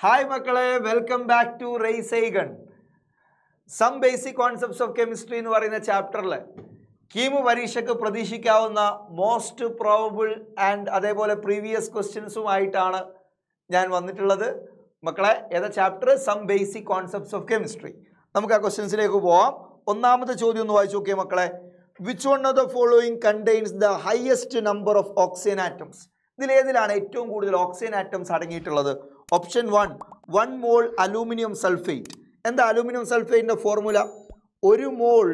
Hi മക്കളെ welcome back to race some basic concepts of chemistry എന്ന് പറയുന്ന ചാപ്റ്ററിൽ കീമു പരീക്ഷയ്ക്ക് പ്രതീക്ഷിക്കാവുന്ന മോസ്റ്റ് പ്രോബിൾ ആൻഡ് അതേപോലെ പ്രീവിയസ് ക്വസ്റ്റ്യൻസുമായിട്ടാണ് ഞാൻ വന്നിട്ടുള്ളത് മക്കളെ ഏതാ chapter some basic concepts of chemistry നമുക്ക് ആ ക്വസ്റ്റ്യൻസിലേക്ക് പോവാം ഒന്നാമത്തെ ചോദ്യം ഒന്ന് വായിച്ചു നോക്കിയേ മക്കളെ which one of the following contains the highest number of oxygen atoms ഇതിലേതിലാണ് ഏറ്റവും കൂടുതൽ ഓക്സിജൻ ആറ്റംസ് അടങ്ങിയിട്ടുള്ളത് option one one mole aluminium sulphate എന്താ അലൂമിനിയം സൾഫേറ്റിൻ്റെ ഫോർമുല ഒരു മോൾ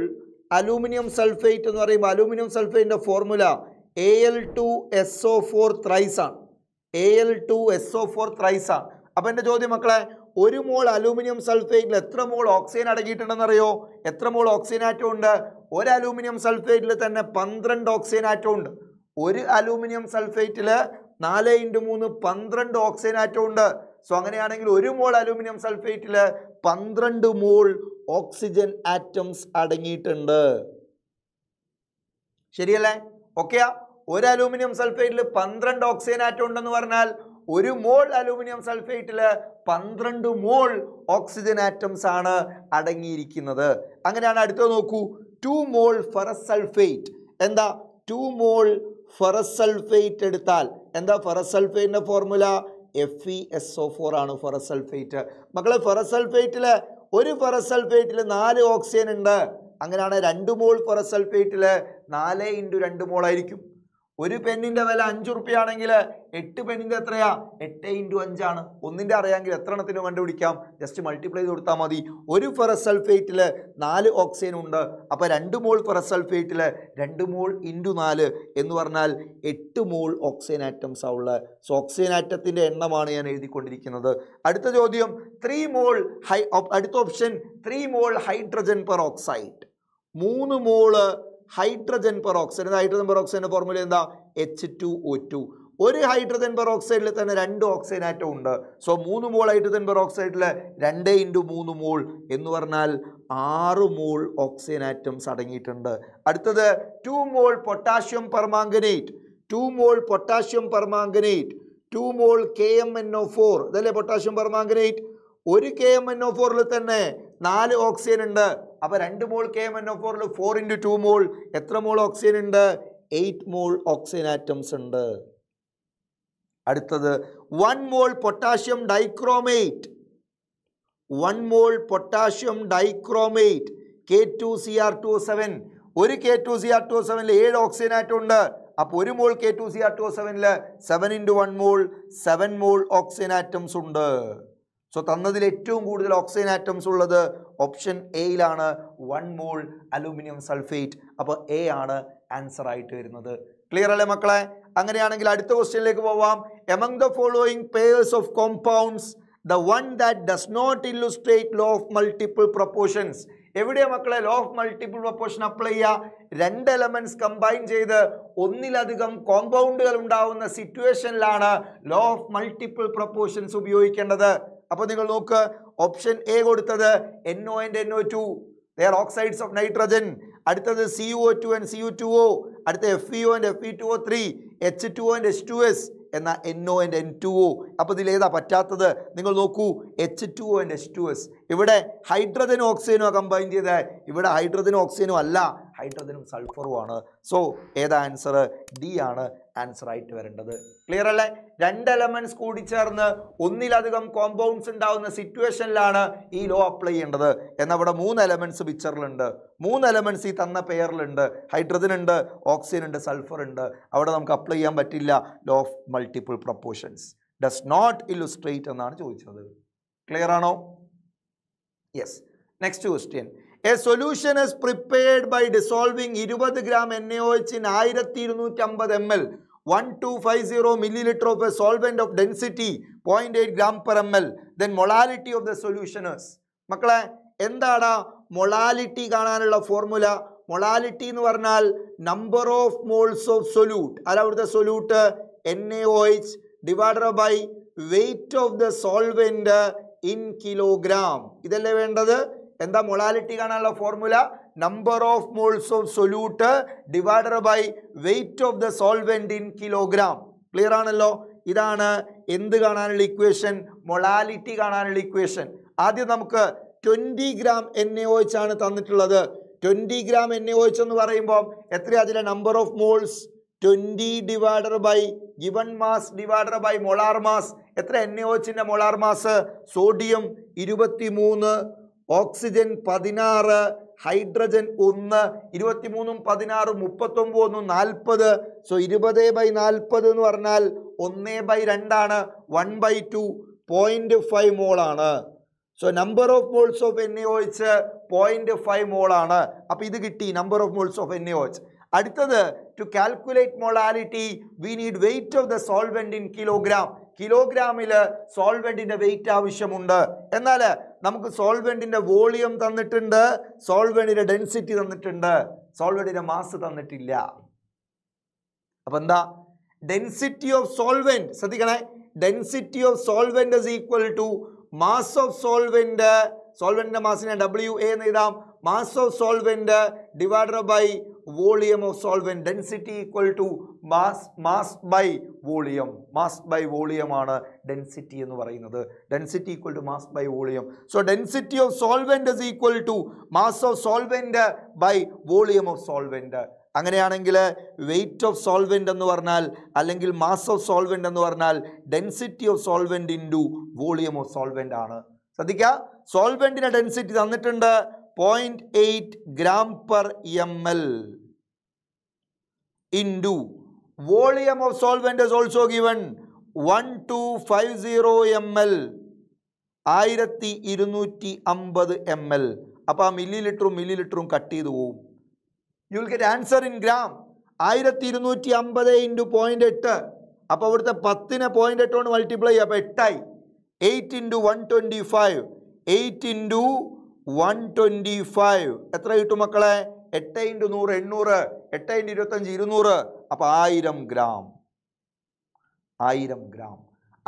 അലൂമിനിയം സൾഫേറ്റ് എന്ന് പറയുമ്പോൾ അലൂമിനിയം സൾഫേറ്റിൻ്റെ formula A L two S O four ത്രൈസാണ് A L two S O four ത്രൈസാണ് അപ്പോൾ എൻ്റെ ചോദ്യം മക്കളെ ഒരു മോൾ അലൂമിനിയം സൾഫേറ്റിൽ എത്ര മോൾ ഓക്സിജൻ അറിയോ എത്ര മോൾ ഓക്സിജൻ ആറ്റം ഉണ്ട് ഒരു അലൂമിനിയം സൾഫേറ്റിൽ തന്നെ പന്ത്രണ്ട് ഓക്സിജൻ ആറ്റം ഉണ്ട് ഒരു അലൂമിനിയം സൾഫേറ്റിൽ നാല് ഇൻറ്റു മൂന്ന് പന്ത്രണ്ട് ഓക്സിജൻ ആറ്റം ഉണ്ട് സോ അങ്ങനെയാണെങ്കിൽ ഒരു മോൾ അലൂമിനിയം സൾഫേറ്റിൽ പന്ത്രണ്ട് മോൾ ഓക്സിജൻ ആറ്റംസ് അടങ്ങിയിട്ടുണ്ട് ശരിയല്ലേ ഓക്കെയാ ഒരു അലൂമിനിയം സൾഫേറ്റിൽ പന്ത്രണ്ട് ഓക്സിജൻ ആറ്റം ഉണ്ടെന്ന് പറഞ്ഞാൽ ഒരു മോൾ അലൂമിനിയം സൾഫേറ്റിൽ പന്ത്രണ്ട് മോൾ ഓക്സിജൻ ആറ്റംസ് ആണ് അടങ്ങിയിരിക്കുന്നത് അങ്ങനെയാണ് അടുത്തത് നോക്കൂ ടു മോൾ ഫെറസ് സൾഫേറ്റ് എന്താ ടു മോൾ ഫെറസ് സൾഫേറ്റ് എടുത്താൽ എന്താ ഫെറസൾഫേറ്റിൻ്റെ formula F E S O four ആണ് ഫെറസൾഫേറ്റ് മക്കളെ ഫെറസൾഫേറ്റിൽ ഒരു ഫെറസൾഫേറ്റിൽ നാല് ഓക്സിജൻ ഉണ്ട് അങ്ങനെയാണ് രണ്ട് മോൾ ഫെറസൾഫേറ്റിൽ നാല് ഇൻറ്റു രണ്ട് മോളായിരിക്കും ഒരു പെന്നിൻ്റെ വില അഞ്ച് ഉറുപ്പ്യാണെങ്കിൽ എട്ട് പെന്നിൻ്റെ എത്രയാ എട്ട് ഇൻറ്റു അഞ്ചാണ് ഒന്നിൻ്റെ അറിയാമെങ്കിൽ എത്ര എണ്ണത്തിന് കണ്ടുപിടിക്കാം ജസ്റ്റ് മൾട്ടിപ്ലൈ കൊടുത്താൽ മതി ഒരു ഫെറസൾഫേറ്റിൽ നാല് ഓക്സിജൻ ഉണ്ട് അപ്പോൾ രണ്ട് മോൾ ഫെറസൾഫേറ്റിൽ രണ്ട് മോൾ ഇൻറ്റു നാല് എന്ന് പറഞ്ഞാൽ എട്ട് മോൾ ഓക്സിജൻ ആറ്റംസ് ആവുള്ള സോ ഓക്സിജൻ ആറ്റത്തിൻ്റെ എണ്ണമാണ് ഞാൻ എഴുതിക്കൊണ്ടിരിക്കുന്നത് അടുത്ത ചോദ്യം ത്രീ മോൾ ഹൈ അടുത്ത option three mole hydrogen peroxide മൂന്ന് മോള് ഹൈഡ്രജൻ പെറോക്സൈഡ് ഹൈഡ്രജൻ പെറോക്സൈഡിൻ്റെ ഫോർമുല എന്താ എച്ച് ടു ഒ ടു ഒരു ഹൈഡ്രജൻ പെറോക്സൈഡിൽ തന്നെ രണ്ട് ഓക്സൈഡ് ആറ്റം ഉണ്ട് സോ മൂന്ന് മോൾ ഹൈഡ്രജൻ പെറോക്സൈഡിൽ രണ്ട് ഇൻറ്റു മൂന്ന് മോൾ എന്ന് പറഞ്ഞാൽ ആറ് മോൾ ഓക്സൈഡ് ആറ്റംസ് അടങ്ങിയിട്ടുണ്ട് അടുത്തത് two mole potassium permanganate two mole potassium permanganate two mole K M N O four ഇതല്ലേ പൊട്ടാഷ്യം പെർമാങ്കനേറ്റ് ഒരു കെ എം എൻ ഒ ഫോറിൽ തന്നെ നാല് ഓക്സിജൻ ഉണ്ട് അപ്പോൾ രണ്ട് mole K M N O ഫോറിൽ ഫോർ ഇൻറ്റു ടു മോൾ എത്ര മോൾ ഓക്സിജൻ ഉണ്ട് എയ്റ്റ് മോൾ ഓക്സിജൻ ആറ്റംസ് ഉണ്ട് അടുത്തത് one mole potassium dichromate one mole potassium dichromate K two C R two seven ഒരു K two C R two സെവനിൽ ഏഴ് oxygen atom ഉണ്ട് അപ്പോൾ ഒരു mole K two C R two സെവനിൽ seven into one mole seven mole oxygen atoms ഉണ്ട് so തന്നതിൽ ഏറ്റവും കൂടുതൽ ഓക്സിജൻ ആറ്റംസ് ഉള്ളത് ഓപ്ഷൻ എയിലാണ് വൺ മോൾ അലൂമിനിയം സൾഫേറ്റ് അപ്പോൾ എ ആണ് ആൻസർ ആയിട്ട് വരുന്നത് ക്ലിയർ അല്ലേ മക്കളെ അങ്ങനെയാണെങ്കിൽ അടുത്ത ക്വസ്റ്റ്യനിലേക്ക് പോവാം among the following pairs of compounds the one that does not illustrate law of multiple proportions എവിടെയാ മക്കളെ law of multiple proportion apply ചെയ്യുക രണ്ട് എലമെന്റ്സ് കമ്പൈൻ ചെയ്ത് ഒന്നിലധികം കോമ്പൗണ്ടുകൾ ഉണ്ടാവുന്ന സിറ്റുവേഷനിലാണ് ലോ ഓഫ് മൾട്ടിപ്പിൾ പ്രപ്പോർഷൻസ് ഉപയോഗിക്കേണ്ടത് അപ്പൊ നിങ്ങൾ നോക്ക് ഓപ്ഷൻ എ കൊടുത്തത് N O and N O two their oxides of nitrogen അടുത്തത് C O two and C U two O അടുത്ത F E O and F E two O three H two and H two S എന്ന N O and N two O അപ്പോൾ ഇതിലേതാ പറ്റാത്തത് നിങ്ങൾ നോക്കൂ H two O and H two S ഇവിടെ ഹൈഡ്രജനും ഓക്സിജനും combine ചെയ്ത് ഇവിടെ ഹൈഡ്രജനും ഓക്സിജനും അല്ല ഹൈഡ്രജനും സൾഫറും ആണ് സോ ഏതാ ആൻസർ ഡി ആണ് ആൻസർ ആയിട്ട് വരേണ്ടത് ക്ലിയർ അല്ലേ രണ്ട് എലമെന്റ്സ് കൂടി ചേർന്ന് ഒന്നിലധികം കോമ്പൗണ്ട്സ് ഉണ്ടാവുന്ന സിറ്റുവേഷനിലാണ് ഈ ലോ അപ്ലൈ ചെയ്യേണ്ടത് എന്നാൽ അവിടെ മൂന്ന് എലമെന്റ്സ് പിക്ചറിലുണ്ട് മൂന്ന് എലമെന്റ്സ് ഈ തന്ന പെയറിലുണ്ട് ഹൈഡ്രജൻ ഉണ്ട് ഓക്സിജൻ ഉണ്ട് സൾഫർ ഉണ്ട് അവിടെ നമുക്ക് അപ്ലൈ ചെയ്യാൻ പറ്റില്ല law of multiple proportions does not illustrate എന്നാണ് ചോദിച്ചത് ക്ലിയർ ആണോ yes next question a solution is prepared by dissolving ഇരുപത് gram N A O H ആയിരത്തി ഇരുന്നൂറ്റി അമ്പത് M L one two five zero millilitre of a solvent of density point eight gram per M L then molality of the solution is മക്കളെ എന്താണ് molality കാണാനുള്ള formula molality എന്ന് പറഞ്ഞാൽ number of moles of solute അല്ല അവിടുത്തെ solute N A O H divided by weight of the solvent in kilogram ഇതല്ലേ വേണ്ടത് എന്താ മൊളാലിറ്റി കാണാനുള്ള formula number of moles of solute divided by weight of the solvent in kilogram clear ആണല്ലോ ഇതാണ് എന്ത് കാണാനുള്ള ഇക്വേഷൻ മൊളാലിറ്റി കാണാനുള്ള equation ആദ്യം നമുക്ക് twenty gram N A O H ആണ് തന്നിട്ടുള്ളത് twenty gram N A O H എന്ന് പറയുമ്പോൾ എത്രയാണ് അതിലെ number of moles twenty divided by given mass divided by molar mass എത്ര എൻ എ ഒച്ചിൻ്റെ മൊളാർ മാസ് സോഡിയം ഇരുപത്തി മൂന്ന് ഓക്സിജൻ പതിനാറ് ഹൈഡ്രജൻ ഒന്ന് ഇരുപത്തിമൂന്നും പതിനാറും മുപ്പത്തൊമ്പതും നാൽപ്പത് സോ ഇരുപത് ബൈ നാൽപ്പത് എന്ന് പറഞ്ഞാൽ ഒന്ന് ബൈ രണ്ടാണ് one by two point five മോളാണ് so number of moles of N A H point five മോളാണ് അപ്പോൾ ഇത് കിട്ടി number of moles of N A H അടുത്തത് to calculate molality we need weight of the solvent in kilogram കിലോഗ്രാമിൽ സോൾവെൻറ്റിൻ്റെ weight ആവശ്യമുണ്ട് എന്നാൽ നമുക്ക് സോൾവെൻറ്റിൻ്റെ വോളിയം തന്നിട്ടുണ്ട് സോൾവെൻറ്റിൻ്റെ ഡെൻസിറ്റി തന്നിട്ടുണ്ട് സോൾവെൻറ്റിൻ്റെ മാസ് തന്നിട്ടില്ല അപ്പം എന്താ ഡെൻസിറ്റി ഓഫ് സോൾവെൻറ്റ് ശ്രദ്ധിക്കണേ density of solvent is equal to mass of solvent സോൾവെൻറ്റിൻ്റെ മാസിനെ ഡബ്ല്യു എ എന്ന് എഴുതാം mass of solvent divided by volume of solvent density equal to mass mass by volume mass by വോളിയമാണ് density എന്ന് പറയുന്നത് density equal to mass by volume so density of solvent is equal to mass of solvent by volume of solvent അങ്ങനെയാണെങ്കിൽ weight of solvent എന്ന് പറഞ്ഞാൽ അല്ലെങ്കിൽ mass of solvent എന്ന് പറഞ്ഞാൽ density of solvent into volume of solvent ആണ് ശ്രദ്ധിക്കുക സോൾവെൻറ്റിന് density തന്നിട്ടുണ്ട് point eight gram per M L in Volume of solvent is also given 1250 ml. ആയിരത്തി ഇരുന്നൂറ്റി അമ്പത് എം എൽ അപ്പോൾ ആ മില്ലി ലിറ്ററും മില്ലി ലിറ്ററും കട്ട് ചെയ്തു പോവും you will get answer in gram ആയിരത്തി ഇരുന്നൂറ്റി അമ്പത് ഇൻറ്റു പോയിൻ്റ് എട്ട് അപ്പോൾ അവിടുത്തെ പത്തിനെ പോയിൻ്റ് എട്ട് കൊണ്ട് മൾട്ടിപ്ലൈ ചെയ്യുക അപ്പോൾ എട്ടായി eight into one twenty five eight into one twenty five എത്ര കിട്ടും മക്കളെ എട്ട് ഇൻറ്റു നൂറ് എണ്ണൂറ് എട്ട് ഇൻറ്റു ഇരുപത്തഞ്ച് ഇരുന്നൂറ് അപ്പോൾ ആയിരം ഗ്രാം ആയിരം ഗ്രാം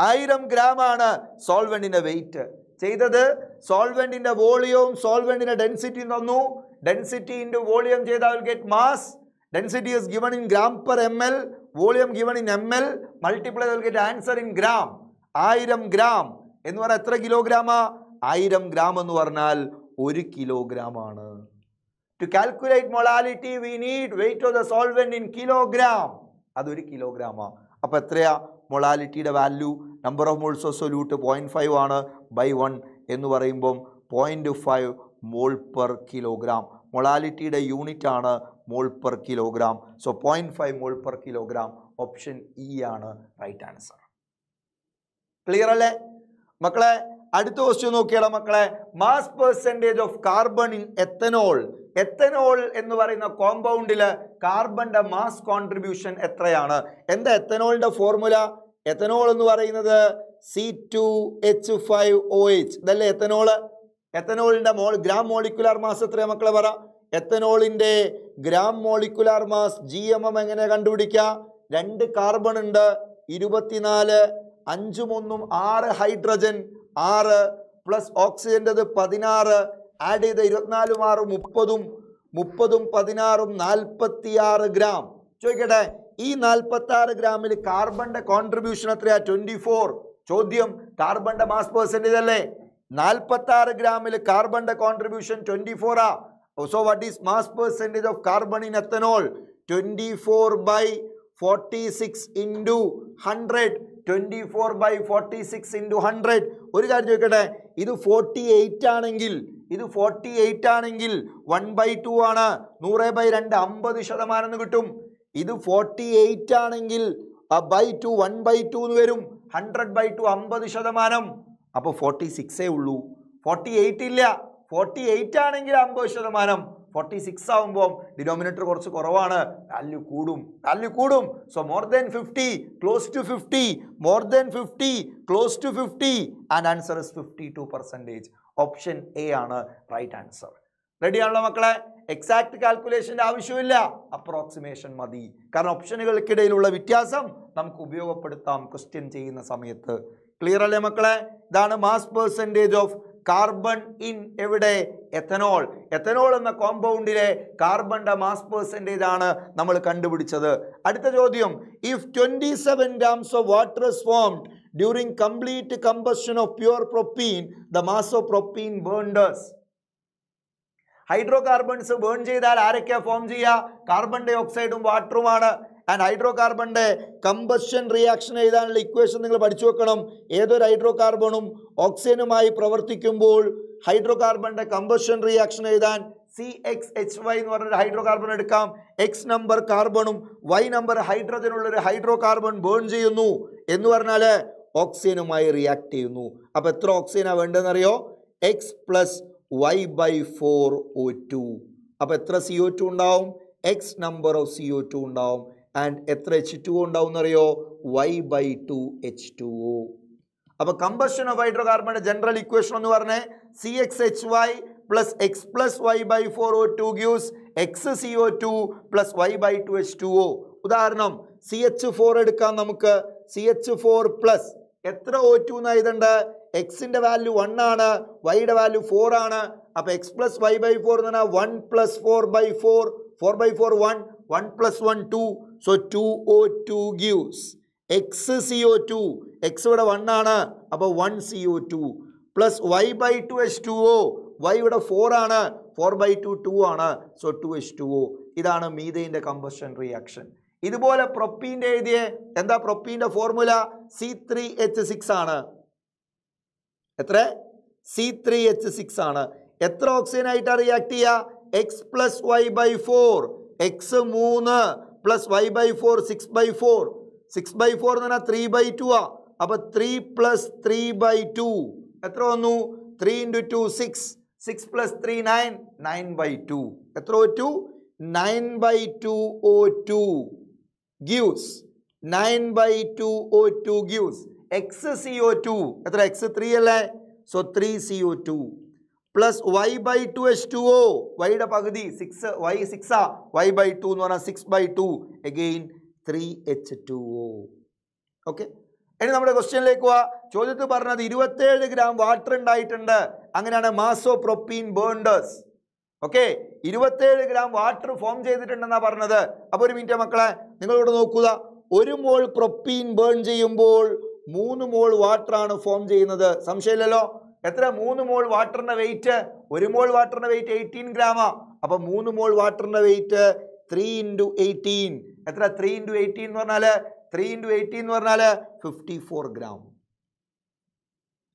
ആയിരം ഗ്രാമാണ് സോൾവെൻറ്റിൻ്റെ വെയിറ്റ് ചെയ്തത് സോൾവെൻറ്റിൻ്റെ വോളിയവും സോൾവെൻറ്റിൻ്റെ ഡെൻസിറ്റിയും തന്നു ഡെൻസിറ്റി ഇൻറ്റു വോളിയം ചെയ്താൽ get mass density is given in gram per M L volume given in M L multiply get answer in gram ആയിരം ഗ്രാം എന്ന് പറഞ്ഞാൽ എത്ര കിലോഗ്രാമാ ആയിരം ഗ്രാം എന്ന് പറഞ്ഞാൽ ഒരു കിലോഗ്രാമാണ് To calculate molality, we need weight of the solvent in kilogram. അതൊരു കിലോഗ്രാമാണ് അപ്പോൾ എത്രയാ മൊളാലിറ്റിയുടെ value number of moles of solute point five ആണ് ബൈ വൺ എന്ന് പറയുമ്പം point five mole per kilogram മൊളാലിറ്റിയുടെ യൂണിറ്റ് ആണ് mole per kilogram so point five mole per kilogram option E ആണ് റൈറ്റ് ആൻസർ ക്ലിയർ അല്ലേ മക്കളെ അടുത്ത ക്വസ്റ്റ്യൻ നോക്കിയാലോ മക്കളെ mass percentage of carbon in ethanol ethanol എന്ന് പറയുന്ന കോമ്പൗണ്ടിൽ കാർബണിൻ്റെ മാസ് കോൺട്രിബ്യൂഷൻ എത്രയാണ് എന്താ എത്തനോളിൻ്റെ ഫോർമുല എത്തനോൾ എന്ന് പറയുന്നത് C two H five O H ഇതല്ലേ എത്തനോള് എത്തനോളിൻ്റെ മോൾ ഗ്രാം മോളിക്കുലാർ മാസ് എത്രയാണ് മക്കളെ പറ എത്തനോളിൻ്റെ gram molecular mass G M M എങ്ങനെ കണ്ടുപിടിക്കുക രണ്ട് കാർബൺ ഉണ്ട് ഇരുപത്തിനാല് അഞ്ചും ഒന്നും ആറ് ഹൈഡ്രജൻ ആറ് പ്ലസ് ഓക്സിജൻ്റെത് പതിനാറ് ആഡ് ചെയ്ത ഇരുപത്തിനാല് ആറും മുപ്പതും മുപ്പതും പതിനാറും നാൽപ്പത്തിയാറ് ഗ്രാം ചോദിക്കട്ടെ ഈ നാൽപ്പത്താറ് ഗ്രാമിൽ കാർബണിന്റെ കോൺട്രിബ്യൂഷൻ എത്രയാ ട്വന്റി ഫോർ ചോദ്യം കാർബണിന്റെ മാസ് പേഴ്സൻറ്റേജ് അല്ലേ നാൽപ്പത്താറ് ഗ്രാമിൽ കാർബണിന്റെ കോൺട്രിബ്യൂഷൻ ട്വൻറ്റി ആ so what is mass percentage of carbon in ethanol twenty four by forty six into hundred twenty four by forty six into hundred ഒരു കാര്യം ചോദിക്കട്ടെ ഇത് ഫോർട്ടി എയ്റ്റ് ആണെങ്കിൽ ഇത് ഫോർട്ടി എയ്റ്റ് ആണെങ്കിൽ വൺ ബൈ ടു ആണ് നൂറ് ബൈ രണ്ട് അമ്പത് ശതമാനം എന്ന് കിട്ടും ഇത് ഫോർട്ടി എയ്റ്റ് ആണെങ്കിൽ by two one by two എന്ന് വരും ഹൺഡ്രഡ് ബൈ ടു അമ്പത് ശതമാനം അപ്പോൾ ഫോർട്ടി സിക്സേ ഉള്ളൂ ഫോർട്ടി എയ്റ്റ് ഇല്ല ഫോർട്ടി എയ്റ്റ് ആണെങ്കിൽ അമ്പത് ശതമാനം ഫോർട്ടി സിക്സ് ആകുമ്പോൾ ഡിനോമിനേറ്റർ കുറച്ച് കുറവാണ് വാല്യൂ കൂടും വാല്യൂ കൂടും so more than fifty close to fifty more than fifty close to fifty and answer is fifty two percentage option A ആണ് റൈറ്റ് ആൻസർ ആണല്ലോ മക്കളെ എക്സാക്ട് കാൽക്കുലേഷൻ്റെ ആവശ്യമില്ല അപ്രോക്സിമേഷൻ മതി കാരണം ഓപ്ഷനുകൾക്കിടയിലുള്ള വ്യത്യാസം നമുക്ക് ഉപയോഗപ്പെടുത്താം ക്വസ്റ്റ്യൻ ചെയ്യുന്ന സമയത്ത് ക്ലിയർ അല്ലേ മക്കളെ ഇതാണ് mass percentage of carbon in എവിടെ എത്തനോൾ എത്തനോൾ എന്ന കോമ്പൗണ്ടിലെ കാർബണിൻ്റെ മാസ് പേഴ്സൻറ്റേജാണ് നമ്മൾ കണ്ടുപിടിച്ചത് അടുത്ത ചോദ്യം if twenty seven grams of water is formed during complete combustion of pure propene the mass of propene burned is hydrocarbons burn ചെയ്താൽ ആരൊക്കെയാണ് ഫോം ചെയ്യുക കാർബൺ ഡൈ ഓക്സൈഡും വാട്ടറുമാണ് ആൻഡ് ഹൈഡ്രോ കാർബണിൻ്റെ കമ്പഷൻ റിയാക്ഷൻ എഴുതാനുള്ള ഇക്വേഷൻ നിങ്ങൾ പഠിച്ചു വെക്കണം ഏതൊരു ഹൈഡ്രോ കാർബണും ഓക്സിജനുമായി പ്രവർത്തിക്കുമ്പോൾ ഹൈഡ്രോ കാർബണിൻ്റെ കമ്പഷൻ റിയാക്ഷൻ എഴുതാൻ സി എക്സ് എച്ച് വൈ എന്ന് പറഞ്ഞൊരു ഹൈഡ്രോ കാർബൺ എടുക്കാം എക്സ് നമ്പർ കാർബണും വൈ നമ്പർ ഹൈഡ്രജനുള്ളൊരു ഹൈഡ്രോ കാർബൺ ബേൺ ചെയ്യുന്നു എന്ന് പറഞ്ഞാൽ ഓക്സിജനുമായി റിയാക്ട് ചെയ്യുന്നു അപ്പോൾ എത്ര ഓക്സിജനാണ് വേണ്ടതെന്നറിയോ x plus y by four O two അപ്പോൾ എത്ര സി ഒ ടു ഉണ്ടാവും x number of C O two ഉണ്ടാവും ആൻഡ് എത്ര എച്ച് ടു ഒ ഉണ്ടാവുമെന്നറിയോ y by two H two O അപ്പോൾ കമ്പർഷൻ ഓഫ് ഹൈഡ്രോ കാർബണിൻ്റെ ജനറൽ ഇക്വേഷൻ എന്ന് പറഞ്ഞ C x H y plus x plus y by four O two gives x C O two plus y by two H two O ഉദാഹരണം C H four എടുക്കാം നമുക്ക് C H four plus എത്ര O two എന്ന് എഴുതേണ്ട എക്സിൻ്റെ value one ആണ് വൈയുടെ value four ആണ് അപ്പോൾ x plus y by four എന്ന് പറഞ്ഞാൽ one plus four by four four by four one one plus one two so two O two gives x C O two x ഇവിടെ one ആണ് അപ്പോൾ one C O two plus y by two H two O y ഇവിടെ four ആണ് four by two two ആണ് so two H two O ഇതാണ് മീതയിൻ്റെ combustion reaction ഇതുപോലെ പ്രൊപ്പീൻ്റെ എഴുതിയ എന്താ പ്രൊപ്പീൻ്റെ formula C three H six ആണ് എത്ര സി ത്രീ എച്ച് സിക്സ് ആണ് എത്ര ഓക്സിജൻ ആയിട്ടാണ് റിയാക്ട് ചെയ്യുക x plus y by four x മൂന്ന് plus y by four six by four six by four എന്ന് പറഞ്ഞാൽ ത്രീ ബൈ ടു ആ അപ്പോൾ three plus three by two എത്ര വന്നു three into two six six plus three nine nine by two എത്ര O two nine by two O two gives nine by two O two gives x C O two എത്ര x three അല്ലേ so three C O two plus y by two H two O വൈയുടെ പകുതി six y ആ y by two എന്ന് പറഞ്ഞാൽ six by two again three H two O okay ഇനി നമ്മുടെ ക്വസ്റ്റ്യനിലേക്ക് വാ ചോദ്യത്തിൽ പറഞ്ഞത് ഇരുപത്തേഴ് ഗ്രാം വാട്ടർ ഉണ്ടായിട്ടുണ്ട് അങ്ങനെയാണ് മാസോ പ്രൊപ്പീൻ ബേണ്ടേഴ്സ് ഓക്കെ ഇരുപത്തേഴ് ഗ്രാം വാട്ടർ ഫോം ചെയ്തിട്ടുണ്ടെന്നാണ് പറഞ്ഞത് അപ്പോൾ ഒരു മിനിറ്റ് മക്കളെ നിങ്ങളിവിടെ നോക്കുക ഒരു മോൾ പ്രൊപ്പീൻ ബേൺ ചെയ്യുമ്പോൾ മൂന്ന് മോൾ വാട്ടറാണ് ഫോം ചെയ്യുന്നത് സംശയമില്ലല്ലോ എത്ര മൂന്ന് മോൾ വാട്ടറിൻ്റെ വെയിറ്റ് ഒരു മോൾ വാട്ടറിൻ്റെ വെയിറ്റ് എയ്റ്റീൻ ഗ്രാമാ അപ്പോൾ മൂന്ന് മോൾ വാട്ടറിൻ്റെ വെയിറ്റ് ത്രീ ഇൻറ്റു എയ്റ്റീൻ എത്ര ത്രീ ഇൻറ്റു എയ്റ്റീൻ എന്ന് പറഞ്ഞാൽ ത്രീ ഇൻറ്റു എയ്റ്റീൻ എന്ന് പറഞ്ഞാൽ ഫിഫ്റ്റി ഫോർ ഗ്രാം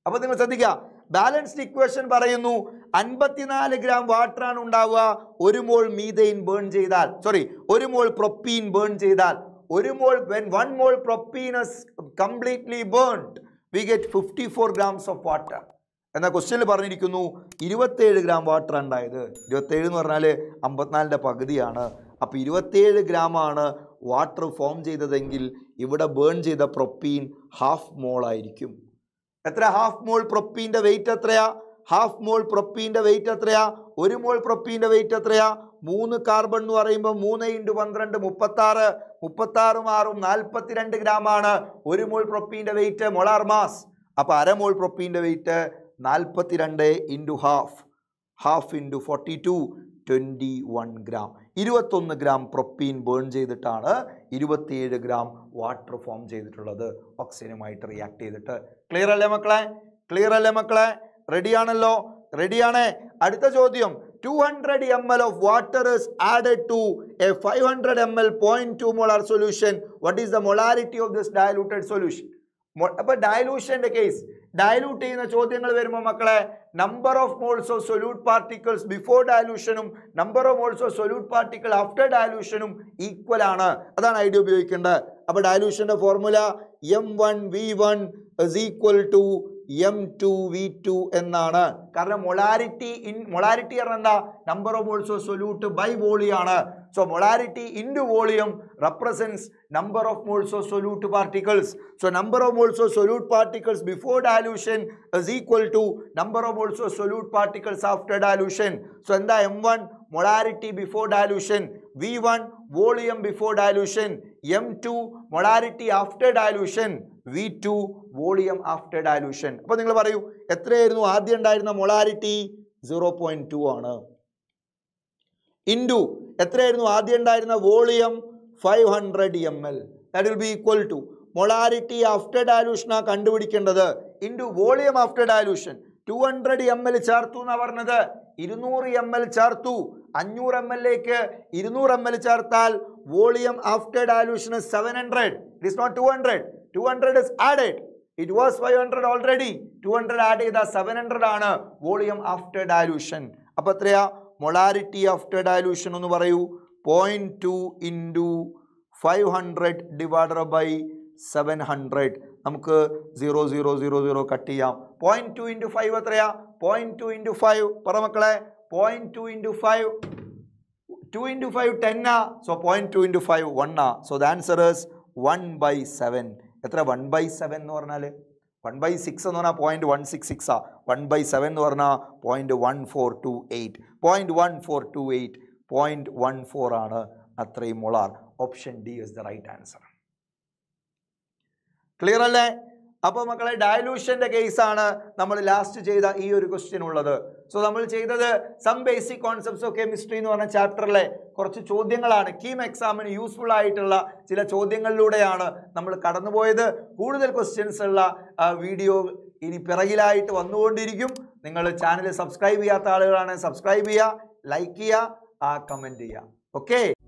അപ്പോൾ നിങ്ങൾ ശ്രദ്ധിക്കുക ബാലൻസ്ഡ് ഇക്വേഷൻ പറയുന്നു അൻപത്തിനാല് ഗ്രാം വാട്ടറാണ് ഉണ്ടാവുക ഒരു മോൾ മീതൈൻ ബേൺ ചെയ്താൽ സോറി ഒരു മോൾ പ്രൊപ്പീൻ ബേൺ ചെയ്താൽ ഒരു mole when one mole propene completely burned we get fifty four grams of water എന്നാൽ ക്വസ്റ്റ്യനിൽ പറഞ്ഞിരിക്കുന്നു ഇരുപത്തേഴ് ഗ്രാം വാട്ടർ ഉണ്ടായത് ഇരുപത്തേഴ് എന്ന് പറഞ്ഞാൽ അമ്പത്തിനാലിൻ്റെ പകുതിയാണ് അപ്പോൾ ഇരുപത്തേഴ് ഗ്രാമാണ് വാട്ടർ ഫോം ചെയ്തതെങ്കിൽ ഇവിടെ ബേൺ ചെയ്ത പ്രൊപ്പീൻ ഹാഫ് മോൾ ആയിരിക്കും എത്ര ഹാഫ് മോൾ പ്രൊപ്പീൻ്റെ വെയിറ്റ് എത്രയാ ഹാഫ് മോൾ പ്രൊപ്പീൻ്റെ വെയിറ്റ് എത്രയാ ഒരു മോൾ പ്രൊപ്പീൻ്റെ വെയിറ്റ് എത്രയാ മൂന്ന് കാർബൺ എന്ന് പറയുമ്പോൾ മൂന്ന് ഇൻറ്റു പന്ത്രണ്ട് മുപ്പത്താറ് മുപ്പത്താറും ആറും നാൽപ്പത്തിരണ്ട് ഗ്രാമാണ് ഒരു മോൾ പ്രൊപ്പീൻ്റെ വെയിറ്റ് മൊളാർ മാസ് അപ്പോൾ അരമോൾ പ്രൊപ്പീൻ്റെ വെയിറ്റ് നാൽപ്പത്തി രണ്ട് into half half into forty two twenty one gram ഇരുപത്തൊന്ന് ഗ്രാം പ്രൊപ്പീൻ ബേൺ ചെയ്തിട്ടാണ് ഇരുപത്തിയേഴ് ഗ്രാം വാട്ടർ ഫോം ചെയ്തിട്ടുള്ളത് ഓക്സിജനുമായിട്ട് റിയാക്ട് ചെയ്തിട്ട് ക്ലിയർ അല്ലേ മക്കളെ ക്ലിയർ അല്ലേ മക്കളെ റെഡിയാണല്ലോ റെഡിയാണ് അടുത്ത ചോദ്യം two hundred M L of water is added to a five hundred M L point two molar solution what is the molarity of this diluted solution അപ്പൊ ഡയലൂഷൻ്റെ കേസ് ഡയലൂട്ട് ചെയ്യുന്ന ചോദ്യങ്ങൾ വരുമ്പോൾ മക്കളെ number of moles of solute particles before ഡയലൂഷനും number of moles of solute particle after ഡയലൂഷനും equal ആണ് അതാണ് ഐഡിയ ഉപയോഗിക്കേണ്ടത് അപ്പോൾ ഡയലൂഷൻ്റെ formula M one V one is equal to M to V two എന്നാണ് കാരണം മൊളാരിറ്റി ഇൻ മൊളാരിറ്റി പറഞ്ഞ number of moles of solute by വോളിയാണ് So molarity into volume represents number of moles of solute particles. So number of moles of solute particles before dilution is equal to number of moles of solute particles after dilution. So in the M1 molarity before dilution, V1 volume before dilution, M2 molarity after dilution, V2 volume after dilution. അപ്പോൾ നിങ്ങൾ പറയൂ എത്രയായിരുന്നു ആദ്യം ഉണ്ടായിരുന്ന molarity zero point two ആണ് into എത്രയായിരുന്നു ആദ്യം ഉണ്ടായിരുന്ന volume five hundred M L that will be equal to molarity after ഡയലൂഷനാണ് കണ്ടുപിടിക്കേണ്ടത് into volume after dilution two hundred M L ചേർത്തു എന്നാണ് പറഞ്ഞത് ഇരുന്നൂറ് എം എൽ ചേർത്തു അഞ്ഞൂറ് എം എല്ലേക്ക് ഇരുന്നൂറ് എം എൽ ചേർത്താൽ volume after dilution seven hundred it is not two hundred two hundred is added it was five hundred already two hundred add ചെയ്താൽ സെവൻ ഹൺഡ്രഡ് ആണ് വോളിയം ആഫ്റ്റർ ഡയലൂഷൻ അപ്പോൾ എത്രയാണ് molarity after dilution എന്ന് പറയൂ point two into five hundred divided by seven hundred നമുക്ക് zero zero zero zero cut ചെയ്യാം point two into five എത്രയാ point two into five പറ മക്കളെ point two into five two into five ടെന്നാ so point two into five വണ്ണാ so the answer is one by seven എത്ര one by seven എന്ന് പറഞ്ഞാൽ 1 by 6 and 0.166 1 by 7 or 0.1428 0.1428 0.14 are molar. Option D is the right answer. Clear? Alle? അപ്പോൾ മക്കളെ ഡയലൂഷൻ്റെ കേസാണ് നമ്മൾ last ചെയ്ത ഈ ഒരു ക്വസ്റ്റ്യൻ ഉള്ളത് സോ നമ്മൾ ചെയ്തത് some basic concepts of chemistry എന്ന് പറഞ്ഞ ചാപ്റ്ററിലെ കുറച്ച് ചോദ്യങ്ങളാണ് കീം എക്സാമിന് യൂസ്ഫുൾ ആയിട്ടുള്ള ചില ചോദ്യങ്ങളിലൂടെയാണ് നമ്മൾ കടന്നുപോയത് കൂടുതൽ ക്വസ്റ്റ്യൻസ് ഉള്ള വീഡിയോ ഇനി പിറകിലായിട്ട് വന്നുകൊണ്ടിരിക്കും നിങ്ങൾ ചാനൽ സബ്സ്ക്രൈബ് ചെയ്യാത്ത ആളുകളാണെങ്കിൽ സബ്സ്ക്രൈബ് ചെയ്യുക ലൈക്ക് ചെയ്യുക കമൻറ്റ് ചെയ്യുക ഓക്കേ